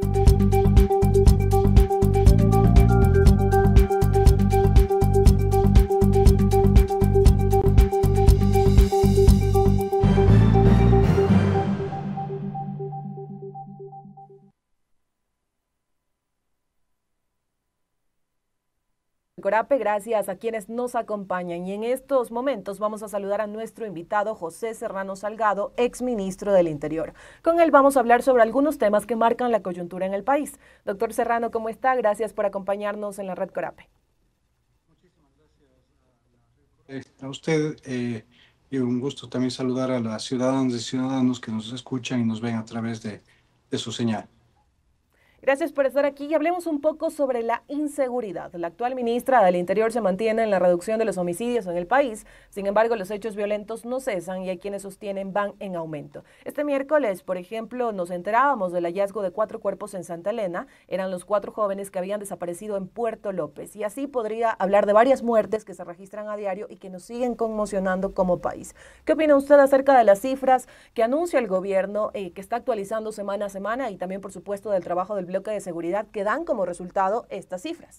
you Corape, gracias a quienes nos acompañan. Y en estos momentos vamos a saludar a nuestro invitado José Serrano Salgado, exministro del Interior. Con él vamos a hablar sobre algunos temas que marcan la coyuntura en el país. Doctor Serrano, ¿cómo está? Gracias por acompañarnos en la Red Corape. Muchísimas gracias a usted. y eh, un gusto también saludar a las ciudadanas y ciudadanos que nos escuchan y nos ven a través de su señal. Gracias por estar aquí y hablemos un poco sobre la inseguridad. La actual ministra del Interior se mantiene en la reducción de los homicidios en el país. Sin embargo, los hechos violentos no cesan y hay quienes sostienen van en aumento. Este miércoles, por ejemplo, nos enterábamos del hallazgo de cuatro cuerpos en Santa Elena. Eran los cuatro jóvenes que habían desaparecido en Puerto López. Y así podría hablar de varias muertes que se registran a diario y que nos siguen conmocionando como país. ¿Qué opina usted acerca de las cifras que anuncia el gobierno, eh, que está actualizando semana a semana y también, por supuesto, del trabajo del bloque de seguridad que dan como resultado estas cifras?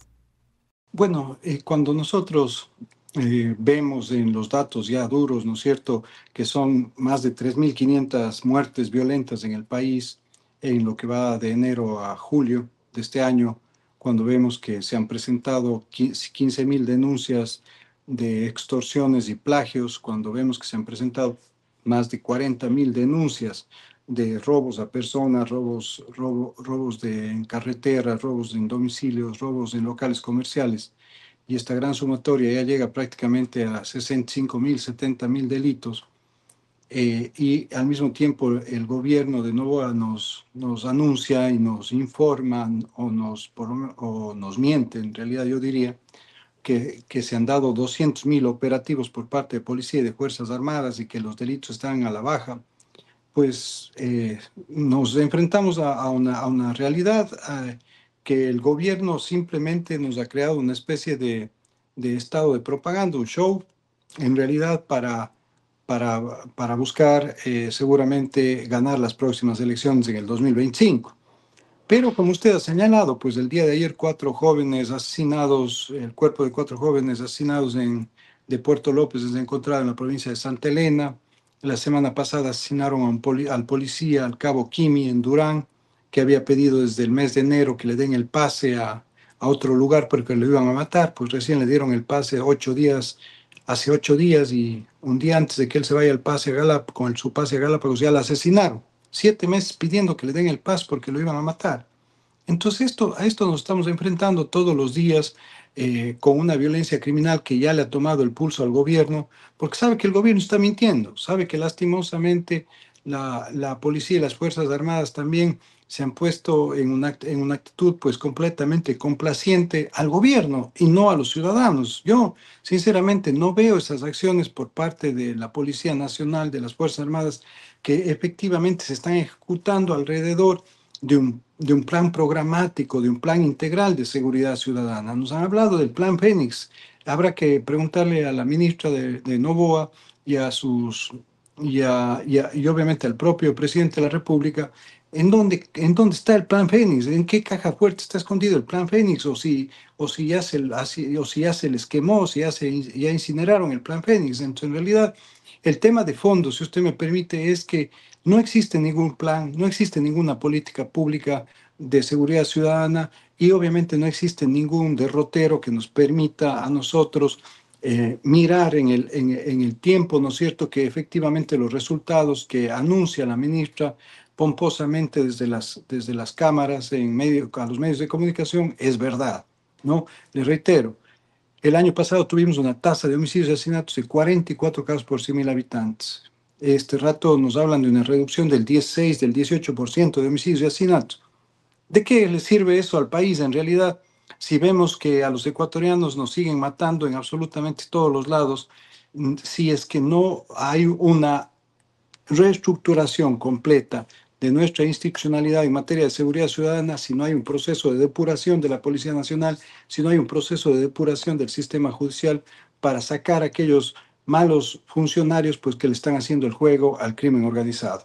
Bueno, eh, cuando nosotros eh, vemos en los datos ya duros, ¿no es cierto?, que son más de 3.500 muertes violentas en el país en lo que va de enero a julio de este año, cuando vemos que se han presentado 15.000 denuncias de extorsiones y plagios, cuando vemos que se han presentado más de 40.000 denuncias de robos a personas, robos, robos de, en carretera, robos en domicilios, robos en locales comerciales. Y esta gran sumatoria ya llega prácticamente a 65 mil, 70 mil delitos. Eh, y al mismo tiempo el gobierno de Novoa nos, nos anuncia y nos informa o nos, nos miente, en realidad yo diría, que, que se han dado 200.000 mil operativos por parte de policía y de Fuerzas Armadas y que los delitos están a la baja pues eh, nos enfrentamos a, una, realidad que el gobierno simplemente nos ha creado una especie de, estado de propaganda, un show, en realidad para, para, buscar eh, seguramente ganar las próximas elecciones en el 2025. Pero como usted ha señalado, pues el día de ayer cuatro jóvenes asesinados, el cuerpo de cuatro jóvenes asesinados de Puerto López es encontrado en la provincia de Santa Elena, la semana pasada asesinaron al policía, al cabo Kimi, en Durán, que había pedido desde el mes de enero que le den el pase a, otro lugar porque lo iban a matar. Pues recién le dieron el pase ocho días, hace ocho días y un día antes de que él se vaya al pase a con el, su pase a pues ya lo asesinaron. Siete meses pidiendo que le den el pase porque lo iban a matar. Entonces esto, a esto nos estamos enfrentando todos los días eh, con una violencia criminal que ya le ha tomado el pulso al gobierno, porque sabe que el gobierno está mintiendo, sabe que lastimosamente la, policía y las Fuerzas Armadas también se han puesto en una, en una actitud pues completamente complaciente al gobierno y no a los ciudadanos. Yo sinceramente no veo esas acciones por parte de la Policía Nacional, de las Fuerzas Armadas, que efectivamente se están ejecutando alrededor de un, de un plan programático, de un plan integral de seguridad ciudadana. Nos han hablado del plan Fénix. Habrá que preguntarle a la ministra de, de Novoa y a sus y, a, y, obviamente al propio presidente de la República, ¿en dónde, ¿en dónde está el plan Fénix? ¿En qué caja fuerte está escondido el plan Fénix? ¿O si, o si, ya, se, o si ya se les quemó, si ya, se, ya incineraron el plan Fénix? Entonces, en realidad, el tema de fondo, si usted me permite, es que no existe ningún plan, no existe ninguna política pública de seguridad ciudadana y obviamente no existe ningún derrotero que nos permita a nosotros eh, mirar en el, tiempo, ¿no es cierto?, que efectivamente los resultados que anuncia la ministra pomposamente desde las, desde las cámaras, en medio, a los medios de comunicación, es verdad. ¿no? Les reitero, el año pasado tuvimos una tasa de homicidios y asesinatos de 44 casos por 100.000 habitantes este rato nos hablan de una reducción del 16, del 18% de homicidios y asesinatos. ¿De qué le sirve eso al país en realidad si vemos que a los ecuatorianos nos siguen matando en absolutamente todos los lados, mm, si es que no hay una reestructuración completa de nuestra institucionalidad en materia de seguridad ciudadana, si no hay un proceso de depuración de la Policía Nacional, si no hay un proceso de depuración del sistema judicial para sacar aquellos malos funcionarios pues que le están haciendo el juego al crimen organizado.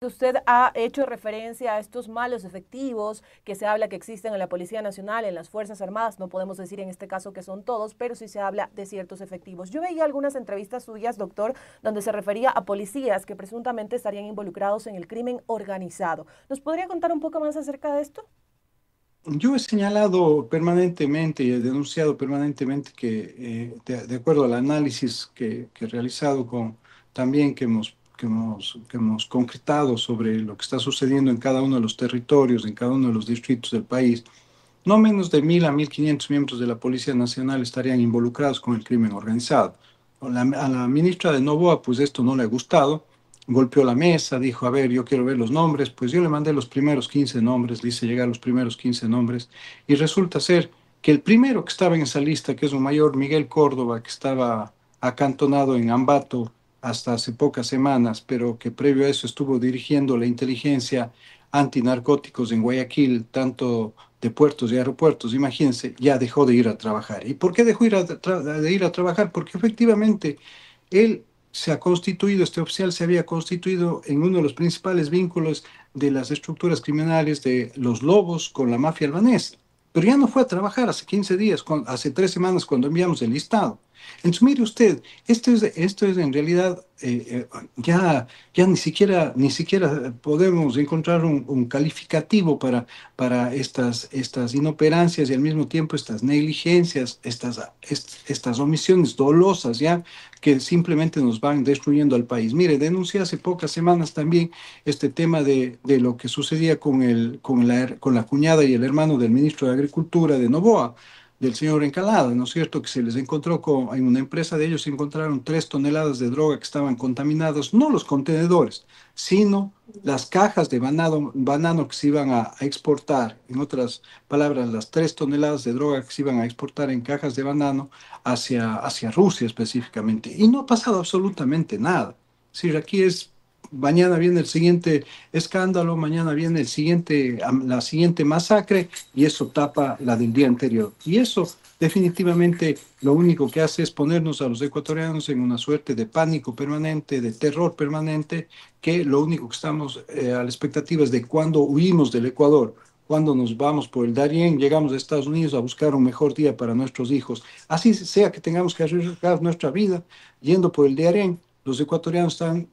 Usted ha hecho referencia a estos malos efectivos que se habla que existen en la Policía Nacional, en las Fuerzas Armadas, no podemos decir en este caso que son todos, pero sí se habla de ciertos efectivos. Yo veía algunas entrevistas suyas, doctor, donde se refería a policías que presuntamente estarían involucrados en el crimen organizado. ¿Nos podría contar un poco más acerca de esto? Yo he señalado permanentemente y he denunciado permanentemente que, eh, de, acuerdo al análisis que, que he realizado con, también que hemos, que, hemos, concretado sobre lo que está sucediendo en cada uno de los territorios, en cada uno de los distritos del país, no menos de 1.000 a 1.500 miembros de la Policía Nacional estarían involucrados con el crimen organizado. a la ministra de Novoa, pues esto no le ha gustado, golpeó la mesa, dijo, a ver, yo quiero ver los nombres, pues yo le mandé los primeros 15 nombres, le hice llegar los primeros 15 nombres, y resulta ser que el primero que estaba en esa lista, que es un mayor Miguel Córdoba, que estaba acantonado en Ambato hasta hace pocas semanas, pero que previo a eso estuvo dirigiendo la inteligencia antinarcóticos en Guayaquil, tanto de puertos y aeropuertos, imagínense, ya dejó de ir a trabajar. ¿Y por qué dejó ir a de ir a trabajar? Porque efectivamente él se ha constituido, este oficial se había constituido en uno de los principales vínculos de las estructuras criminales de los lobos con la mafia albanesa. Pero ya no fue a trabajar hace 15 días, hace tres semanas cuando enviamos el listado. Entonces, mire usted, esto es, esto es en realidad, eh, eh, ya, ya ni, siquiera, ni siquiera podemos encontrar un, calificativo para, para estas, estas inoperancias y al mismo tiempo estas negligencias, estas, estas omisiones dolosas, ¿ya? que simplemente nos van destruyendo al país. Mire, denuncié hace pocas semanas también este tema de, de lo que sucedía con, el, con, la, con la cuñada y el hermano del ministro de Agricultura de Novoa del señor Encalada, ¿no es cierto? Que se les encontró con, en una empresa de ellos, se encontraron tres toneladas de droga que estaban contaminadas, no los contenedores, sino las cajas de banano, que se iban a, exportar, en otras palabras, las tres toneladas de droga que se iban a exportar en cajas de banano hacia, hacia Rusia específicamente. Y no ha pasado absolutamente nada. Si aquí es mañana viene el siguiente escándalo, mañana viene el siguiente, la siguiente masacre y eso tapa la del día anterior. Y eso definitivamente lo único que hace es ponernos a los ecuatorianos en una suerte de pánico permanente, de terror permanente, que lo único que estamos eh, a la expectativa es de cuando huimos del Ecuador, cuando nos vamos por el Darién, llegamos a Estados Unidos a buscar un mejor día para nuestros hijos. Así sea que tengamos que arriesgar nuestra vida yendo por el Darién, los ecuatorianos están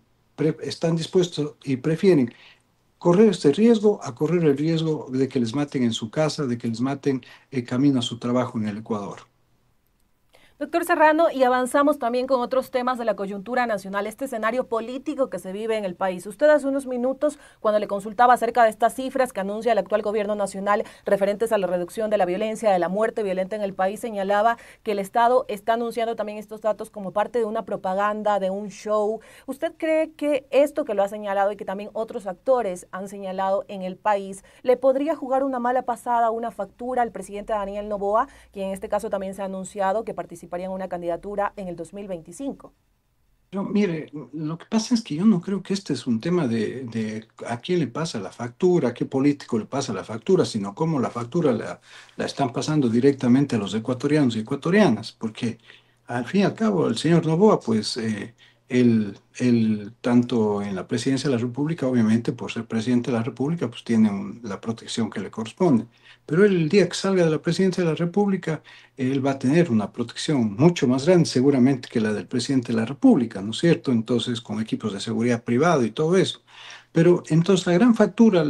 están dispuestos y prefieren correr este riesgo a correr el riesgo de que les maten en su casa, de que les maten el eh, camino a su trabajo en el Ecuador. Doctor Serrano, y avanzamos también con otros temas de la coyuntura nacional, este escenario político que se vive en el país. Usted hace unos minutos, cuando le consultaba acerca de estas cifras que anuncia el actual gobierno nacional referentes a la reducción de la violencia, de la muerte violenta en el país, señalaba que el Estado está anunciando también estos datos como parte de una propaganda, de un show. ¿Usted cree que esto que lo ha señalado y que también otros actores han señalado en el país, le podría jugar una mala pasada, una factura al presidente Daniel Novoa, quien en este caso también se ha anunciado que participa participaría una candidatura en el 2025? Yo, mire, lo que pasa es que yo no creo que este es un tema de, a quién le pasa la factura, a qué político le pasa la factura, sino cómo la factura la, están pasando directamente a los ecuatorianos y ecuatorianas, porque al fin y al cabo el señor Novoa, pues... Eh, el, el, tanto en la presidencia de la República, obviamente por ser presidente de la República, pues tiene la protección que le corresponde. Pero el día que salga de la presidencia de la República, él va a tener una protección mucho más grande seguramente que la del presidente de la República, ¿no es cierto? Entonces, con equipos de seguridad privado y todo eso. Pero entonces la gran factura,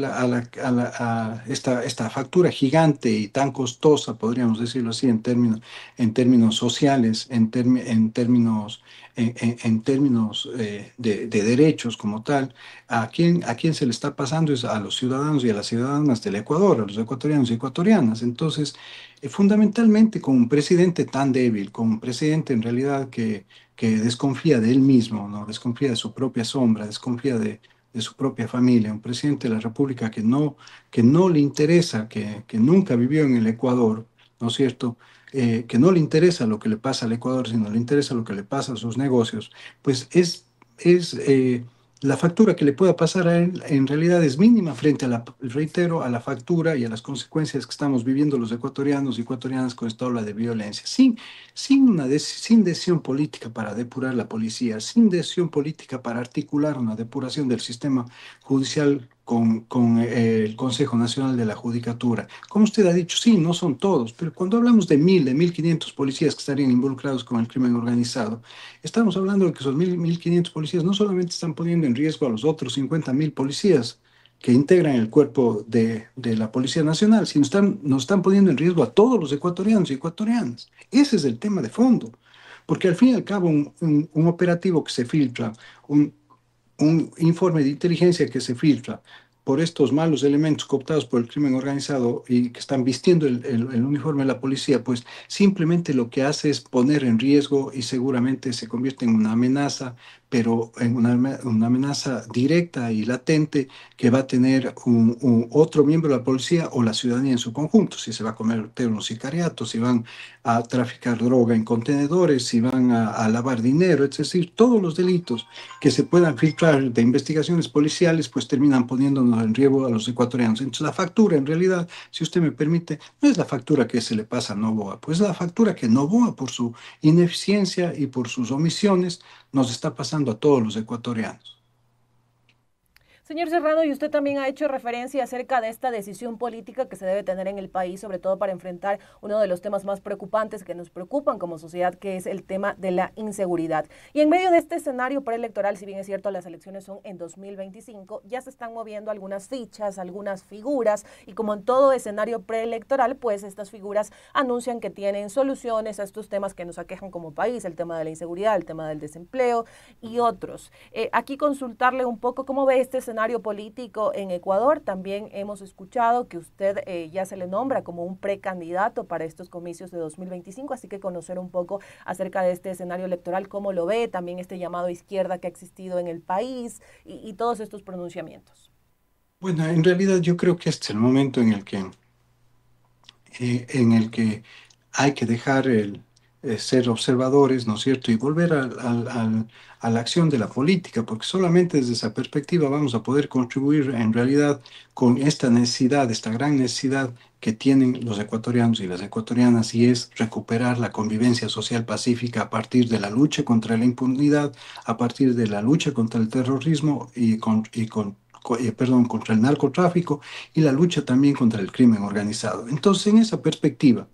esta, factura gigante y tan costosa, podríamos decirlo así, en términos, sociales, en, en términos, en, eh, términos de, derechos como tal, ¿a quién, a quién se le está pasando es a los ciudadanos y a las ciudadanas del Ecuador, a los ecuatorianos y ecuatorianas. Entonces, eh, fundamentalmente con un presidente tan débil, con un presidente en realidad que, que desconfía de él mismo, ¿no? desconfía de su propia sombra, desconfía de de su propia familia, un presidente de la República que no, que no le interesa, que, nunca vivió en el Ecuador, ¿no es cierto? Eh, que no le interesa lo que le pasa al Ecuador, sino le interesa lo que le pasa a sus negocios, pues es, es eh, la factura que le pueda pasar a él en realidad es mínima frente a la, reitero, a la factura y a las consecuencias que estamos viviendo los ecuatorianos y ecuatorianas con esta ola de violencia. Sin, sin, una sin decisión política para depurar la policía, sin decisión política para articular una depuración del sistema judicial con, eh, el Consejo Nacional de la Judicatura. Como usted ha dicho, sí, no son todos, pero cuando hablamos de mil, de mil quinientos policías que estarían involucrados con el crimen organizado, estamos hablando de que esos mil, mil quinientos policías no solamente están poniendo en riesgo a los otros cincuenta mil policías que integran el cuerpo de, de la Policía Nacional, sino están, nos están poniendo en riesgo a todos los ecuatorianos y ecuatorianas. Ese es el tema de fondo. Porque al fin y al cabo, un, un operativo que se filtra, un, un informe de inteligencia que se filtra por estos malos elementos cooptados por el crimen organizado y que están vistiendo el, uniforme de la policía, pues simplemente lo que hace es poner en riesgo y seguramente se convierte en una amenaza pero en una, una, amenaza directa y latente que va a tener un, otro miembro de la policía o la ciudadanía en su conjunto, si se va a cometer un sicariato, si van a traficar droga en contenedores, si van a, a lavar dinero, es decir, todos los delitos que se puedan filtrar de investigaciones policiales, pues terminan poniéndonos en riesgo a los ecuatorianos. Entonces la factura, en realidad, si usted me permite, no es la factura que se le pasa a Novoa, pues la factura que Novoa, por su ineficiencia y por sus omisiones, nos está pasando a todos los ecuatorianos. Señor Serrano, y usted también ha hecho referencia acerca de esta decisión política que se debe tener en el país, sobre todo para enfrentar uno de los temas más preocupantes que nos preocupan como sociedad, que es el tema de la inseguridad. Y en medio de este escenario preelectoral, si bien es cierto, las elecciones son en 2025, ya se están moviendo algunas fichas, algunas figuras, y como en todo escenario preelectoral, pues estas figuras anuncian que tienen soluciones a estos temas que nos aquejan como país, el tema de la inseguridad, el tema del desempleo y otros. Eh, aquí consultarle un poco cómo ve este escenario escenario político en Ecuador. También hemos escuchado que usted eh, ya se le nombra como un precandidato para estos comicios de 2025, así que conocer un poco acerca de este escenario electoral, cómo lo ve, también este llamado izquierda que ha existido en el país y, todos estos pronunciamientos. Bueno, en realidad yo creo que este es el momento en el que, eh, en el que hay que dejar el, eh, ser observadores, ¿no es cierto? Y volver a, la acción de la política, porque solamente desde esa perspectiva vamos a poder contribuir en realidad con esta necesidad, esta gran necesidad que tienen los ecuatorianos y las ecuatorianas y es recuperar la convivencia social pacífica a partir de la lucha contra la impunidad, a partir de la lucha contra el terrorismo y, con, con, eh, perdón, contra el narcotráfico y la lucha también contra el crimen organizado. Entonces, en esa perspectiva,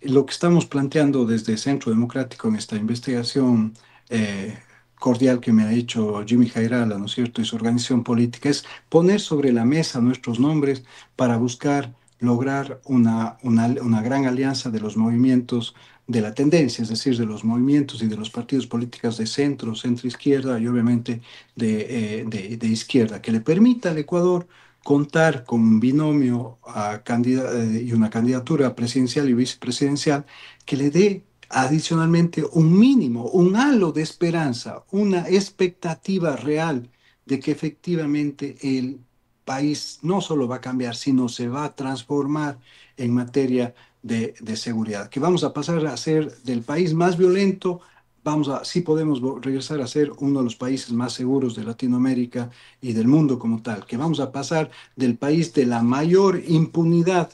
lo que estamos planteando desde Centro Democrático en esta investigación eh, cordial que me ha hecho Jimmy Jairala, ¿no es cierto?, y su organización política, es poner sobre la mesa nuestros nombres para buscar lograr una, una, gran alianza de los movimientos de la tendencia, es decir, de los movimientos y de los partidos políticos de centro, centro izquierda y obviamente de eh, izquierda, que le permita al Ecuador contar con un binomio eh, y una candidatura presidencial y vicepresidencial que le dé adicionalmente un mínimo, un halo de esperanza, una expectativa real de que efectivamente el país no solo va a cambiar, sino se va a transformar en materia de, de seguridad, que vamos a pasar a ser del país más violento vamos a, sí podemos regresar a ser uno de los países más seguros de Latinoamérica y del mundo como tal, que vamos a pasar del país de la mayor impunidad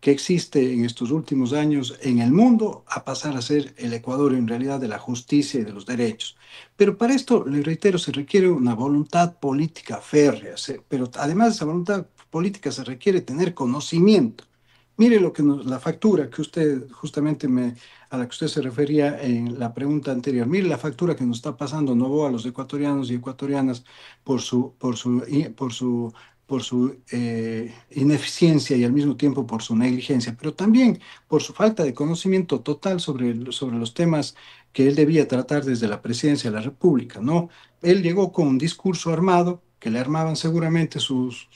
que existe en estos últimos años en el mundo a pasar a ser el Ecuador en realidad de la justicia y de los derechos. Pero para esto, le reitero, se requiere una voluntad política férrea, pero además de esa voluntad política se requiere tener conocimiento Mire lo que la factura que usted justamente a la que usted se refería en la pregunta anterior. Mire la factura que nos está pasando Novoa a los ecuatorianos y ecuatorianas por su por su por su por su eh, ineficiencia y al mismo tiempo por su negligencia, pero también por su falta de conocimiento total sobre, sobre los temas que él debía tratar desde la presidencia de la República, ¿no? Él llegó con un discurso armado que le armaban seguramente sus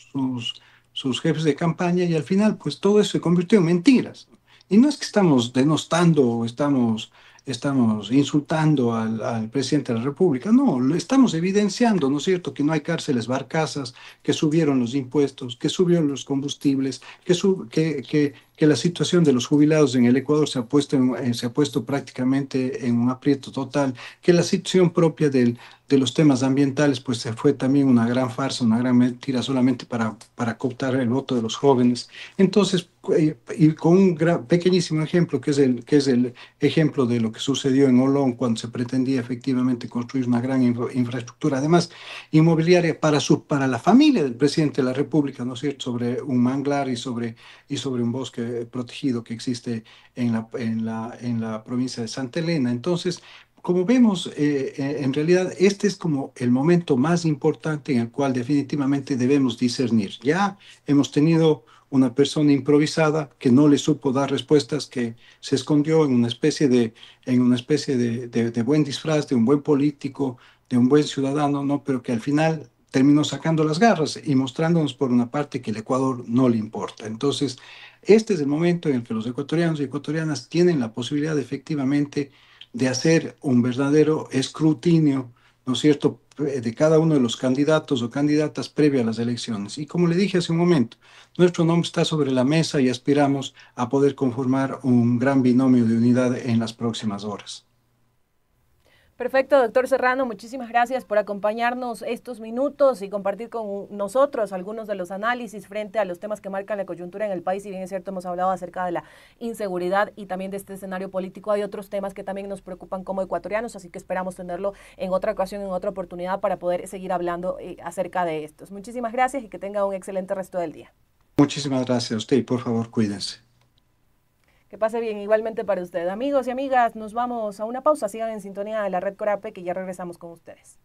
sus jefes de campaña y al final pues todo eso se convirtió en mentiras. Y no es que estamos denostando o estamos, estamos insultando al, presidente de la República, no, lo estamos evidenciando, ¿no es cierto?, que no hay cárceles barcazas, que subieron los impuestos, que subieron los combustibles, que, sub, que, que la situación de los jubilados en el Ecuador se ha puesto, eh, se ha puesto prácticamente en un aprieto total, que la situación propia del, de los temas ambientales pues se fue también una gran farsa, una gran mentira solamente para, para cooptar el voto de los jóvenes. Entonces, eh, y con un pequeñísimo ejemplo, que es, el, que es el ejemplo de lo que sucedió en Olón cuando se pretendía efectivamente construir una gran infraestructura, además inmobiliaria para, su, para la familia del presidente de la República, ¿no es cierto?, sobre un manglar y sobre, y sobre un bosque eh, protegido que existe en la, en, la, en la provincia de Santa Elena. Entonces, como vemos, eh, eh, en realidad este es como el momento más importante en el cual definitivamente debemos discernir. Ya hemos tenido una persona improvisada que no le supo dar respuestas, que se escondió en una especie de, en una especie buen disfraz, de un buen político, de un buen ciudadano, ¿no? pero que al final terminó sacando las garras y mostrándonos por una parte que el Ecuador no le importa. Entonces, este es el momento en el que los ecuatorianos y ecuatorianas tienen la posibilidad efectivamente de hacer un verdadero escrutinio, ¿no es cierto?, de cada uno de los candidatos o candidatas previa a las elecciones. Y como le dije hace un momento, nuestro nombre está sobre la mesa y aspiramos a poder conformar un gran binomio de unidad en las próximas horas. Perfecto, doctor Serrano, muchísimas gracias por acompañarnos estos minutos y compartir con nosotros algunos de los análisis frente a los temas que marcan la coyuntura en el país. Y bien es cierto, hemos hablado acerca de la inseguridad y también de este escenario político. Hay otros temas que también nos preocupan como ecuatorianos, así que esperamos tenerlo en otra ocasión, en otra oportunidad para poder seguir hablando eh, acerca de estos. Muchísimas gracias y que tenga un excelente resto del día. Muchísimas gracias a usted y por favor cuídense. Que pase bien igualmente para usted. Amigos y amigas, nos vamos a una pausa. Sigan en sintonía de la red Corape que ya regresamos con ustedes.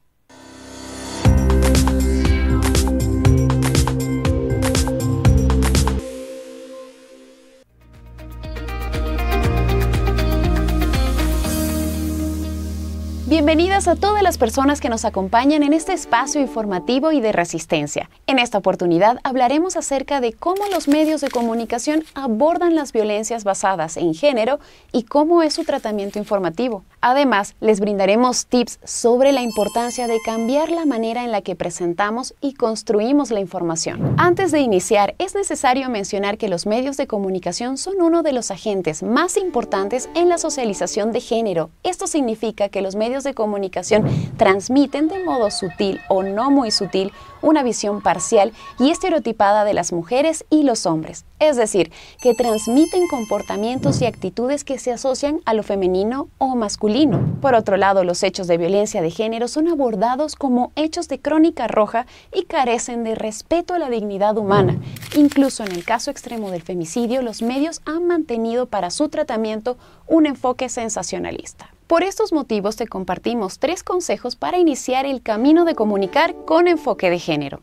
Bienvenidas a todas las personas que nos acompañan en este espacio informativo y de resistencia. En esta oportunidad hablaremos acerca de cómo los medios de comunicación abordan las violencias basadas en género y cómo es su tratamiento informativo. Además, les brindaremos tips sobre la importancia de cambiar la manera en la que presentamos y construimos la información. Antes de iniciar, es necesario mencionar que los medios de comunicación son uno de los agentes más importantes en la socialización de género. Esto significa que los medios de comunicación transmiten de modo sutil o no muy sutil una visión parcial y estereotipada de las mujeres y los hombres, es decir, que transmiten comportamientos y actitudes que se asocian a lo femenino o masculino. Por otro lado, los hechos de violencia de género son abordados como hechos de crónica roja y carecen de respeto a la dignidad humana. Incluso en el caso extremo del femicidio, los medios han mantenido para su tratamiento un enfoque sensacionalista. Por estos motivos te compartimos tres consejos para iniciar el camino de comunicar con enfoque de género.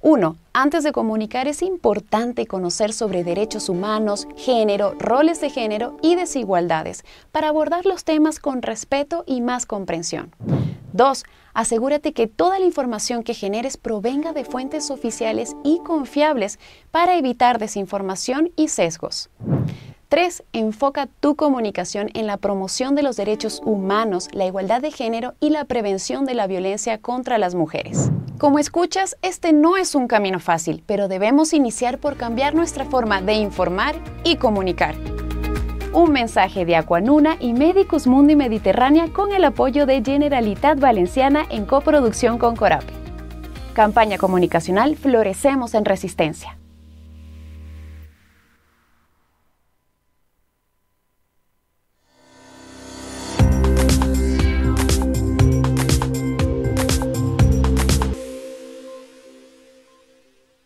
1. Antes de comunicar es importante conocer sobre derechos humanos, género, roles de género y desigualdades para abordar los temas con respeto y más comprensión. 2. Asegúrate que toda la información que generes provenga de fuentes oficiales y confiables para evitar desinformación y sesgos. 3. enfoca tu comunicación en la promoción de los derechos humanos, la igualdad de género y la prevención de la violencia contra las mujeres. Como escuchas, este no es un camino fácil, pero debemos iniciar por cambiar nuestra forma de informar y comunicar. Un mensaje de Aquanuna y Medicus Mundi Mediterránea con el apoyo de Generalitat Valenciana en coproducción con Corape. Campaña comunicacional Florecemos en Resistencia.